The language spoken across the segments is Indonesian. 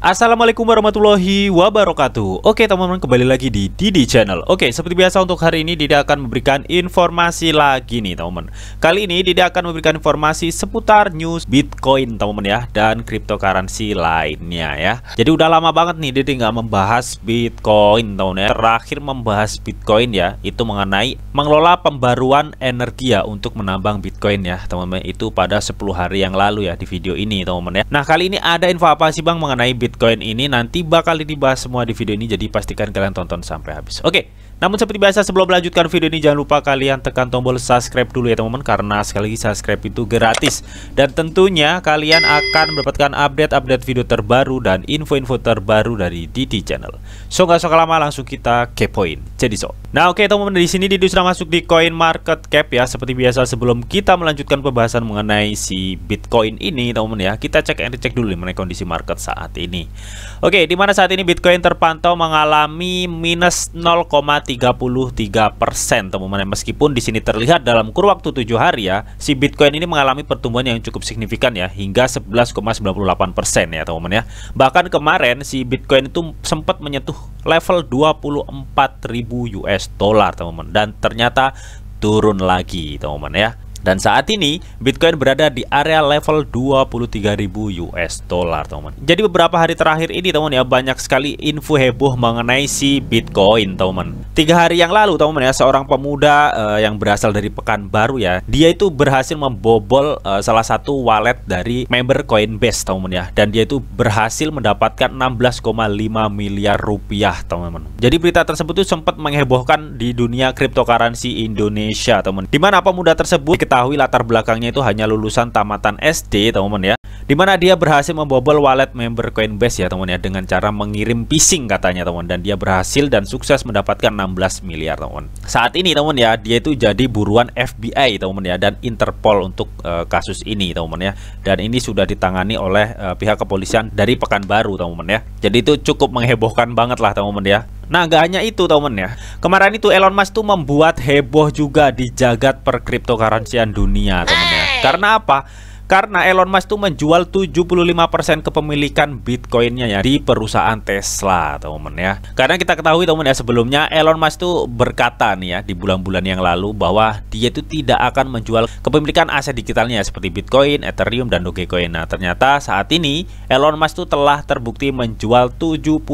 Assalamualaikum warahmatullahi wabarakatuh Oke teman-teman kembali lagi di Didi Channel Oke seperti biasa untuk hari ini Didi akan memberikan informasi lagi nih teman-teman Kali ini Didi akan memberikan informasi seputar news Bitcoin teman-teman ya Dan cryptocurrency lainnya ya Jadi udah lama banget nih Didi nggak membahas Bitcoin teman-teman ya Terakhir membahas Bitcoin ya Itu mengenai mengelola pembaruan energi ya Untuk menambang Bitcoin ya teman-teman Itu pada 10 hari yang lalu ya di video ini teman-teman ya Nah kali ini ada info apa sih bang mengenai Bitcoin Bitcoin ini nanti bakal dibahas semua di video ini jadi pastikan kalian tonton sampai habis. Oke, namun seperti biasa sebelum melanjutkan video ini jangan lupa kalian tekan tombol subscribe dulu ya teman-teman karena sekali lagi subscribe itu gratis dan tentunya kalian akan mendapatkan update-update video terbaru dan info-info terbaru dari Didi Channel. So gak usah lama langsung kita kepoin. Jadi so. Nah oke okay, teman-teman di sini Didi sudah masuk di Coin Market Cap ya seperti biasa sebelum kita melanjutkan pembahasan mengenai si Bitcoin ini teman-teman ya kita cek and cek dulu mengenai kondisi market saat ini. Oke okay, di saat ini Bitcoin terpantau mengalami minus 0,3 33% teman-teman. Meskipun di sini terlihat dalam kur waktu 7 hari ya, si Bitcoin ini mengalami pertumbuhan yang cukup signifikan ya, hingga 11,98% ya teman-teman ya. Bahkan kemarin si Bitcoin itu sempat menyentuh level 24.000 US dollar teman-teman dan ternyata turun lagi teman-teman ya. Dan saat ini Bitcoin berada di area level 23.000 US dollar, teman. teman Jadi beberapa hari terakhir ini, teman teman ya, banyak sekali info heboh mengenai si Bitcoin, teman teman. Tiga hari yang lalu, teman-teman ya, seorang pemuda uh, yang berasal dari Pekanbaru ya, dia itu berhasil membobol uh, salah satu wallet dari member Coinbase, teman-teman ya, dan dia itu berhasil mendapatkan 16,5 miliar rupiah, teman-teman. Jadi berita tersebut itu sempat menghebohkan di dunia cryptocurrency Indonesia, teman-teman. dimana pemuda tersebut diketahui latar belakangnya itu hanya lulusan tamatan SD, teman-teman ya di mana dia berhasil membobol wallet member Coinbase ya teman ya dengan cara mengirim phishing katanya teman dan dia berhasil dan sukses mendapatkan 16 miliar teman. Saat ini teman ya dia itu jadi buruan FBI teman ya dan Interpol untuk uh, kasus ini teman ya dan ini sudah ditangani oleh uh, pihak kepolisian dari Pekanbaru teman ya. Jadi itu cukup menghebohkan banget lah teman ya. Nah, nggak hanya itu, teman ya. Kemarin itu Elon Musk tuh membuat heboh juga di jagat perkriptokaransian dunia, teman ya. Karena apa? karena Elon Musk tuh menjual 75% kepemilikan Bitcoinnya ya di perusahaan Tesla teman teman ya karena kita ketahui teman ya sebelumnya Elon Musk tuh berkata nih ya di bulan-bulan yang lalu bahwa dia itu tidak akan menjual kepemilikan aset digitalnya ya, seperti Bitcoin, Ethereum, dan Dogecoin nah ternyata saat ini Elon Musk tuh telah terbukti menjual 75%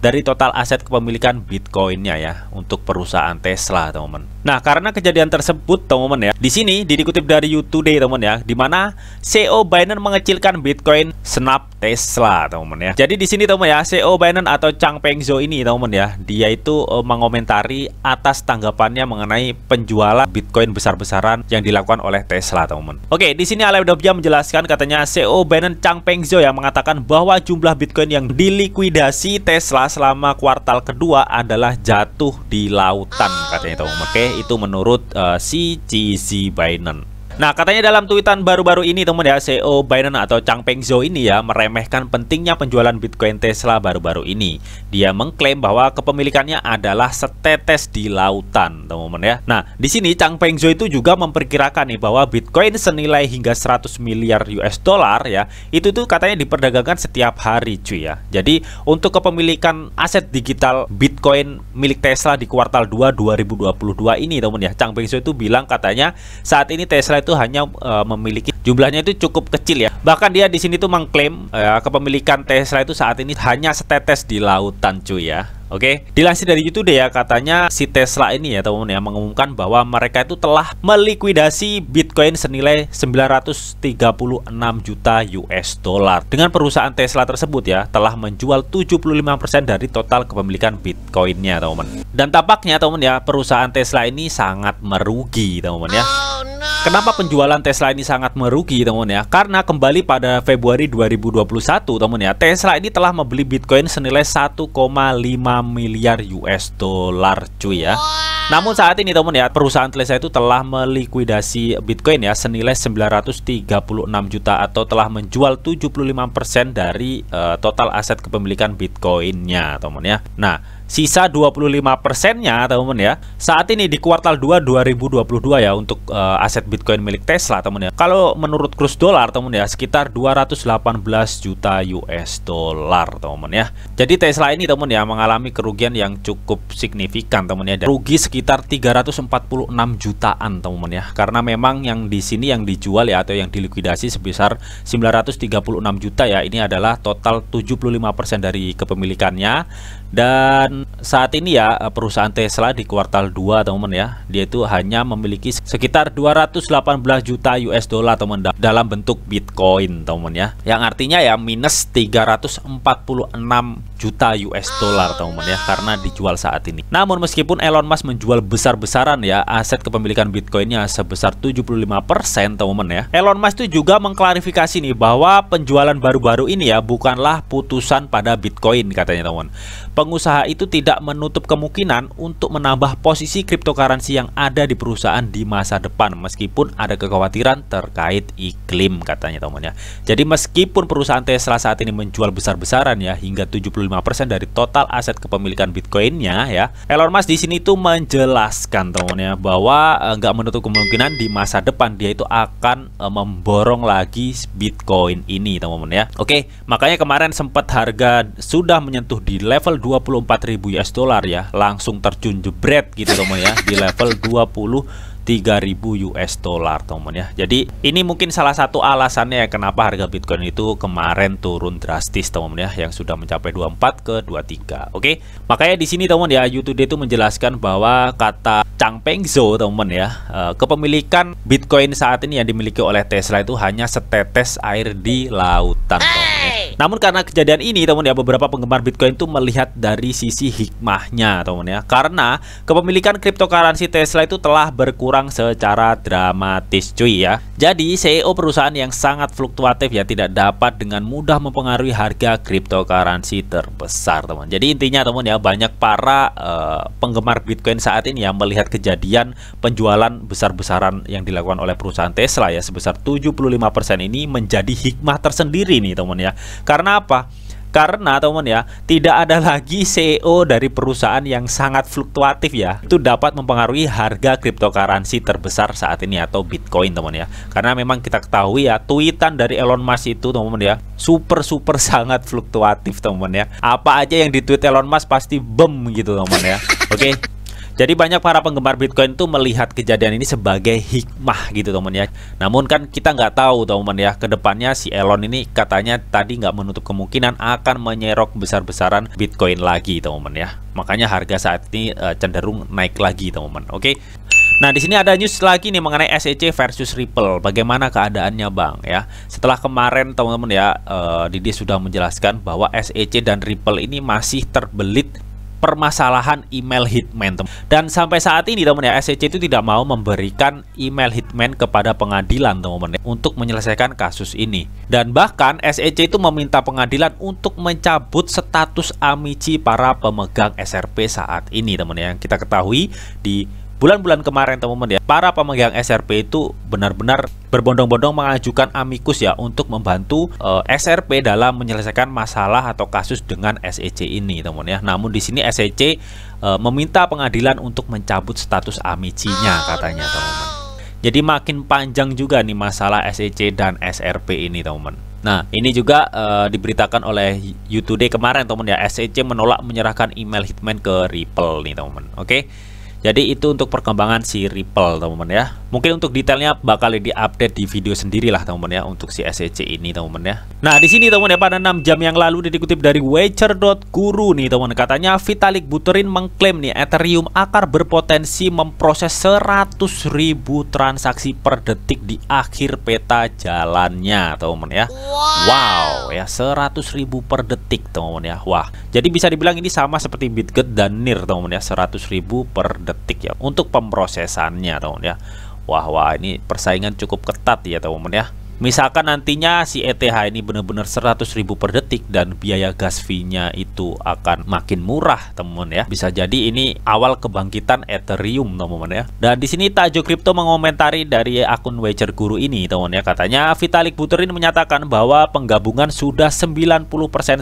dari total aset kepemilikan Bitcoinnya ya untuk perusahaan Tesla teman-teman nah karena kejadian tersebut teman-teman ya di sini dikutip dari YouTube Today teman-teman ya, di mana CEO Binance mengecilkan Bitcoin snap Tesla, teman-teman ya. Jadi di sini teman ya, CEO Binance atau Chang Pengzo ini teman-teman ya, dia itu uh, mengomentari atas tanggapannya mengenai penjualan Bitcoin besar-besaran yang dilakukan oleh Tesla, teman-teman. Oke, di sini Alep Dobja menjelaskan katanya CEO Binance Chang Pengzo yang mengatakan bahwa jumlah Bitcoin yang dilikuidasi Tesla selama kuartal kedua adalah jatuh di lautan katanya teman-teman. Oke, itu menurut uh, si CZ Binance. Nah, katanya dalam tweetan baru-baru ini teman ya, CEO Binance atau Changpeng Zhou ini ya meremehkan pentingnya penjualan Bitcoin Tesla baru-baru ini. Dia mengklaim bahwa kepemilikannya adalah setetes di lautan, teman-teman ya. Nah, di sini Changpeng Zhou itu juga memperkirakan nih bahwa Bitcoin senilai hingga 100 miliar US dollar ya, itu tuh katanya diperdagangkan setiap hari cuy ya. Jadi, untuk kepemilikan aset digital Bitcoin milik Tesla di kuartal 2 2022 ini, teman ya, Changpeng Zhou itu bilang katanya saat ini Tesla itu hanya uh, memiliki jumlahnya itu cukup kecil ya. Bahkan dia di sini tuh mengklaim uh, kepemilikan Tesla itu saat ini hanya setetes di lautan cuy ya. Oke, okay? dilansir dari YouTube deh ya katanya si Tesla ini ya teman-teman ya mengumumkan bahwa mereka itu telah melikuidasi Bitcoin senilai 936 juta US dollar. Dengan perusahaan Tesla tersebut ya telah menjual 75% dari total kepemilikan Bitcoinnya teman-teman. Dan tampaknya teman-teman ya perusahaan Tesla ini sangat merugi teman-teman ya. Kenapa penjualan Tesla ini sangat merugi teman teman ya? Karena kembali pada Februari 2021 teman teman ya, Tesla ini telah membeli Bitcoin senilai 1,5 miliar US dollar cuy ya. Namun saat ini teman ya, perusahaan Tesla itu telah melikuidasi Bitcoin ya senilai 936 juta atau telah menjual 75% dari uh, total aset kepemilikan Bitcoinnya teman ya. Nah, Sisa 25 persennya teman-teman ya Saat ini di kuartal 2 2022 ya Untuk uh, aset Bitcoin milik Tesla teman-teman ya Kalau menurut kurs dolar teman-teman ya Sekitar 218 juta US dollar teman-teman ya Jadi Tesla ini teman-teman ya Mengalami kerugian yang cukup signifikan teman-teman ya Rugi sekitar 346 jutaan teman-teman ya Karena memang yang di sini yang dijual ya Atau yang dilikuidasi sebesar 936 juta ya Ini adalah total 75% dari kepemilikannya Dan saat ini ya eh, perusahaan Tesla di kuartal 2 teman-teman ya, dia itu hanya memiliki sekitar 218 juta US dollar teman dalam bentuk Bitcoin teman-teman ya. Yang artinya ya minus 346 juta US dollar teman-teman ya karena dijual saat ini. Namun meskipun Elon Musk menjual besar-besaran ya aset kepemilikan Bitcoinnya sebesar 75% teman-teman ya. Elon Musk itu juga mengklarifikasi nih bahwa penjualan baru-baru ini ya bukanlah putusan pada Bitcoin katanya teman-teman. Pengusaha itu tidak menutup kemungkinan untuk menambah posisi cryptocurrency yang ada di perusahaan di masa depan meskipun ada kekhawatiran terkait iklim katanya teman ya. Jadi meskipun perusahaan Tesla saat ini menjual besar-besaran ya hingga 75% dari total aset kepemilikan Bitcoinnya ya. Elon Musk di sini tuh menjelaskan teman ya bahwa eh, nggak e, menutup kemungkinan di masa depan dia itu akan e, memborong lagi Bitcoin ini teman-teman ya. Oke, makanya kemarin sempat harga sudah menyentuh di level ribu US dollar ya langsung terjun jebret gitu teman ya di level 20 3000 US dollar teman ya. Jadi ini mungkin salah satu alasannya ya kenapa harga Bitcoin itu kemarin turun drastis teman ya yang sudah mencapai 24 ke 23. Oke. Makanya di sini teman ya YouTube itu menjelaskan bahwa kata Chang Pengzo teman ya, eh, kepemilikan Bitcoin saat ini yang dimiliki oleh Tesla itu hanya setetes air di lautan teman ya. Namun karena kejadian ini teman ya beberapa penggemar Bitcoin itu melihat dari sisi hikmahnya teman ya. Karena kepemilikan cryptocurrency Tesla itu telah berkurang secara dramatis cuy ya. Jadi CEO perusahaan yang sangat fluktuatif ya tidak dapat dengan mudah mempengaruhi harga cryptocurrency terbesar teman. Jadi intinya teman ya banyak para uh, penggemar Bitcoin saat ini yang melihat kejadian penjualan besar-besaran yang dilakukan oleh perusahaan Tesla ya sebesar 75% ini menjadi hikmah tersendiri nih teman ya karena apa? Karena teman ya, tidak ada lagi CEO dari perusahaan yang sangat fluktuatif ya. Itu dapat mempengaruhi harga cryptocurrency terbesar saat ini atau Bitcoin teman ya. Karena memang kita ketahui ya, tweetan dari Elon Musk itu teman ya, super super sangat fluktuatif teman ya. Apa aja yang ditweet Elon Musk pasti bem gitu teman ya. Oke. Okay? Jadi banyak para penggemar Bitcoin tuh melihat kejadian ini sebagai hikmah gitu teman ya. Namun kan kita nggak tahu teman ya, kedepannya si Elon ini katanya tadi nggak menutup kemungkinan akan menyerok besar-besaran Bitcoin lagi teman ya. Makanya harga saat ini uh, cenderung naik lagi teman. Oke. Nah, di sini ada news lagi nih mengenai SEC versus Ripple. Bagaimana keadaannya, Bang? Ya, setelah kemarin teman-teman ya, uh, Didi sudah menjelaskan bahwa SEC dan Ripple ini masih terbelit permasalahan email hitman dan sampai saat ini teman ya SEC itu tidak mau memberikan email hitman kepada pengadilan teman ya, untuk menyelesaikan kasus ini dan bahkan SEC itu meminta pengadilan untuk mencabut status amici para pemegang SRP saat ini teman ya yang kita ketahui di Bulan-bulan kemarin teman-teman ya, para pemegang SRP itu benar-benar berbondong-bondong mengajukan amikus ya untuk membantu e, eh, SRP dalam menyelesaikan masalah atau kasus dengan SEC ini teman teman ya. Namun di sini SEC e, eh, meminta pengadilan untuk mencabut status amicinya katanya teman-teman. Jadi makin panjang juga nih masalah SEC dan SRP ini teman-teman. Nah, ini juga uh, diberitakan oleh YouTube kemarin teman ya, SEC menolak menyerahkan email hitman ke Ripple nih teman-teman. Oke. Okay? Jadi itu untuk perkembangan si Ripple teman-teman ya. Mungkin untuk detailnya bakal di update di video sendiri lah teman-teman ya untuk si SEC ini teman-teman ya. Nah di sini teman-teman ya pada 6 jam yang lalu dikutip dari Wager.guru nih teman-teman katanya Vitalik Buterin mengklaim nih Ethereum akar berpotensi memproses 100 ribu transaksi per detik di akhir peta jalannya teman-teman ya. Wow, wow ya 100 ribu per detik teman-teman ya. Wah jadi bisa dibilang ini sama seperti Bitget dan Nir teman-teman ya 100 ribu per detik detik ya untuk pemrosesannya teman ya wah wah ini persaingan cukup ketat ya teman ya Misalkan nantinya si ETH ini benar-benar 100 ribu per detik dan biaya gas fee-nya itu akan makin murah, teman ya. Bisa jadi ini awal kebangkitan Ethereum, teman teman ya. Dan di sini Tajo Crypto mengomentari dari akun Wager Guru ini, teman ya. Katanya Vitalik Buterin menyatakan bahwa penggabungan sudah 90%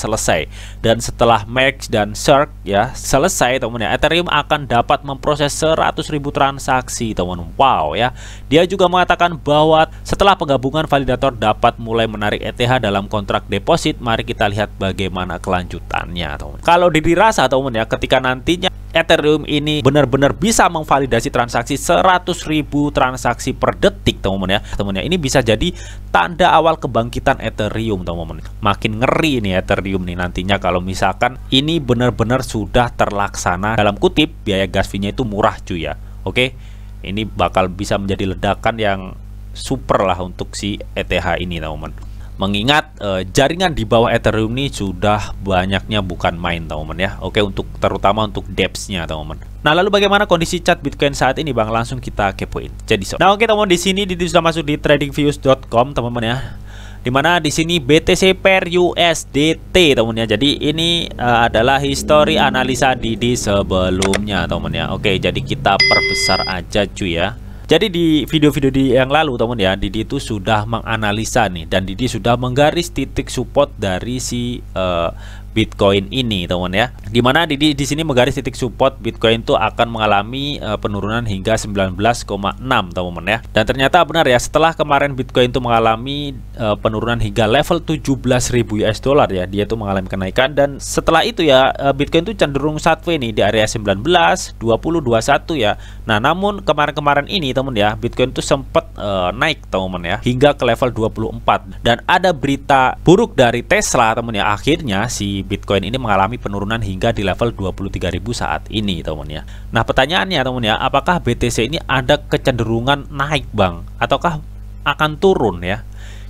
selesai dan setelah Max dan Shark ya selesai, teman ya, Ethereum akan dapat memproses 100 ribu transaksi, teman. Wow ya. Dia juga mengatakan bahwa setelah penggabungan validator dapat mulai menarik ETH dalam kontrak deposit, mari kita lihat bagaimana kelanjutannya. Teman. Kalau dirasa teman ya, ketika nantinya Ethereum ini benar-benar bisa memvalidasi transaksi 100.000 transaksi per detik, teman-teman ya. Teman ya, ini bisa jadi tanda awal kebangkitan Ethereum, teman-teman. Makin ngeri ini Ethereum nih nantinya kalau misalkan ini benar-benar sudah terlaksana dalam kutip biaya gas fee-nya itu murah cuy ya. Oke. Ini bakal bisa menjadi ledakan yang super lah untuk si ETH ini teman-teman mengingat e, jaringan di bawah Ethereum ini sudah banyaknya bukan main teman-teman ya oke untuk terutama untuk depths-nya teman-teman Nah, lalu bagaimana kondisi chat Bitcoin saat ini, Bang? Langsung kita kepoin. Jadi, so. Nah, oke, teman teman di sini di sudah masuk di tradingviews.com, teman-teman ya. mana di sini BTC per USDT, teman ya. Jadi, ini uh, adalah histori analisa Didi sebelumnya, teman teman ya. Oke, jadi kita perbesar aja cuy ya. Jadi di video-video di yang lalu teman ya, Didi itu sudah menganalisa nih dan Didi sudah menggaris titik support dari si uh, Bitcoin ini, teman ya. Dimana di, di, di sini menggaris titik support Bitcoin itu akan mengalami uh, penurunan hingga 19,6, teman ya. Dan ternyata benar ya, setelah kemarin Bitcoin itu mengalami uh, penurunan hingga level 17.000 US dollar ya, dia itu mengalami kenaikan dan setelah itu ya uh, Bitcoin itu cenderung sideways nih di area 19, 20, 21 ya. Nah, namun kemarin-kemarin ini, teman ya, Bitcoin itu sempat uh, naik, teman ya, hingga ke level 24 dan ada berita buruk dari Tesla, teman ya. Akhirnya si Bitcoin ini mengalami penurunan hingga di level 23.000 saat ini teman ya. Nah pertanyaannya teman ya, apakah BTC ini ada kecenderungan naik bang ataukah akan turun ya?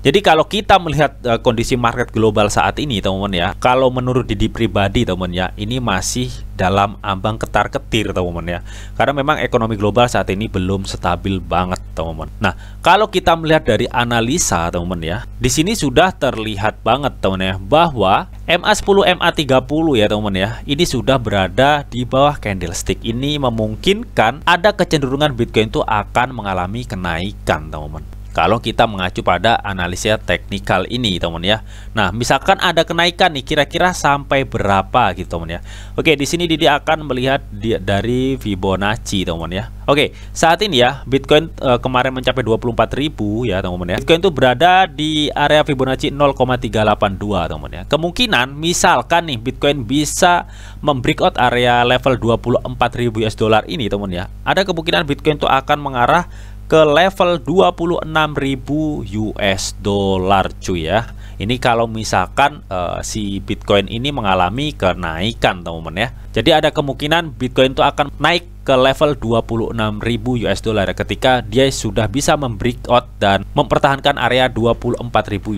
Jadi kalau kita melihat uh, kondisi market global saat ini, teman-teman ya, kalau menurut Didi pribadi, teman-teman ya, ini masih dalam ambang ketar-ketir, teman-teman ya. Karena memang ekonomi global saat ini belum stabil banget, teman-teman. Nah, kalau kita melihat dari analisa, teman-teman ya, di sini sudah terlihat banget, teman-teman ya, bahwa MA10, MA30 ya, teman-teman ya, ini sudah berada di bawah candlestick. Ini memungkinkan ada kecenderungan Bitcoin itu akan mengalami kenaikan, teman-teman kalau kita mengacu pada analisa teknikal ini teman ya nah misalkan ada kenaikan nih kira-kira sampai berapa gitu teman ya oke di sini Didi akan melihat dari Fibonacci teman ya oke saat ini ya Bitcoin e, kemarin mencapai 24.000 ya teman ya Bitcoin itu berada di area Fibonacci 0,382 teman ya kemungkinan misalkan nih Bitcoin bisa membreakout area level 24.000 US dollar ini teman ya ada kemungkinan Bitcoin itu akan mengarah ke level 26.000 US dollar cuy ya. Ini kalau misalkan uh, si Bitcoin ini mengalami kenaikan teman-teman ya. Jadi ada kemungkinan Bitcoin itu akan naik ke level 26.000 US dollar ketika dia sudah bisa membreak out dan mempertahankan area 24.000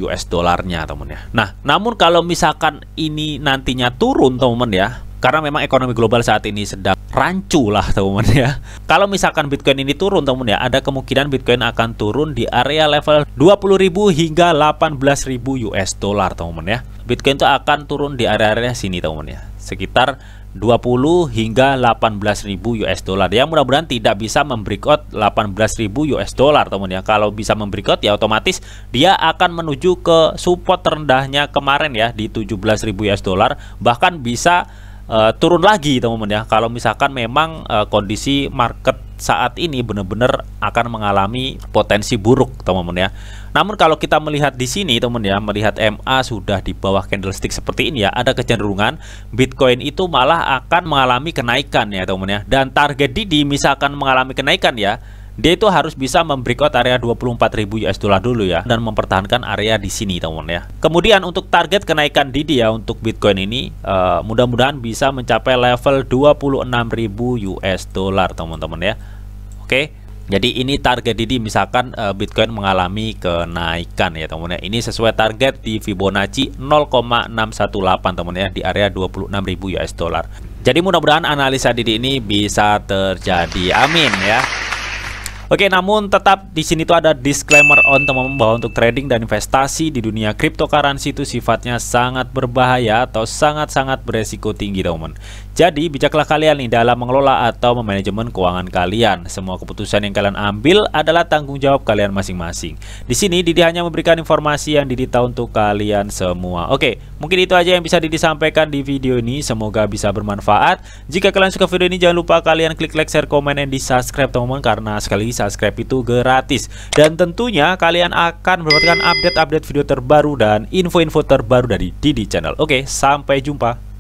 US dollarnya teman teman ya. Nah, namun kalau misalkan ini nantinya turun teman teman ya, karena memang ekonomi global saat ini sedang rancu lah teman teman ya. Kalau misalkan Bitcoin ini turun teman teman ya, ada kemungkinan Bitcoin akan turun di area level 20.000 hingga 18.000 US dollar teman teman ya. Bitcoin itu akan turun di area-area sini teman teman ya. Sekitar 20 hingga 18.000 US dollar. Yang mudah-mudahan tidak bisa membreakout 18.000 US dollar teman ya. Kalau bisa membreakout ya otomatis dia akan menuju ke support terendahnya kemarin ya di 17.000 US dollar bahkan bisa Eh, turun lagi teman-teman ya kalau misalkan memang uh, kondisi market saat ini benar-benar akan mengalami potensi buruk teman-teman ya namun kalau kita melihat di sini teman teman ya melihat MA sudah di bawah candlestick seperti ini ya ada kecenderungan Bitcoin itu malah akan mengalami kenaikan ya teman ya dan target Didi misalkan mengalami kenaikan ya dia itu harus bisa memberi membreakout area 24.000 US dollar dulu ya dan mempertahankan area di sini teman ya. Kemudian untuk target kenaikan Didi ya untuk Bitcoin ini uh, mudah-mudahan bisa mencapai level 26.000 US dollar teman-teman ya. Oke. Jadi ini target Didi misalkan eh, Bitcoin mengalami kenaikan ya teman teman ya. Ini sesuai target di Fibonacci 0,618 teman ya di area 26.000 US dollar. Jadi mudah-mudahan analisa Didi ini bisa terjadi. Amin ya. Oke, namun tetap di sini tuh ada disclaimer on teman-teman bahwa untuk trading dan investasi di dunia cryptocurrency itu sifatnya sangat berbahaya atau sangat-sangat beresiko tinggi teman-teman. Jadi, bijaklah kalian nih dalam mengelola atau memanajemen keuangan kalian. Semua keputusan yang kalian ambil adalah tanggung jawab kalian masing-masing. Di sini, Didi hanya memberikan informasi yang Didi tahu untuk kalian semua. Oke, mungkin itu aja yang bisa Didi sampaikan di video ini. Semoga bisa bermanfaat. Jika kalian suka video ini, jangan lupa kalian klik like, share, komen, dan di subscribe teman-teman. Karena sekali subscribe itu gratis. Dan tentunya kalian akan mendapatkan update-update video terbaru dan info-info terbaru dari Didi Channel. Oke, sampai jumpa.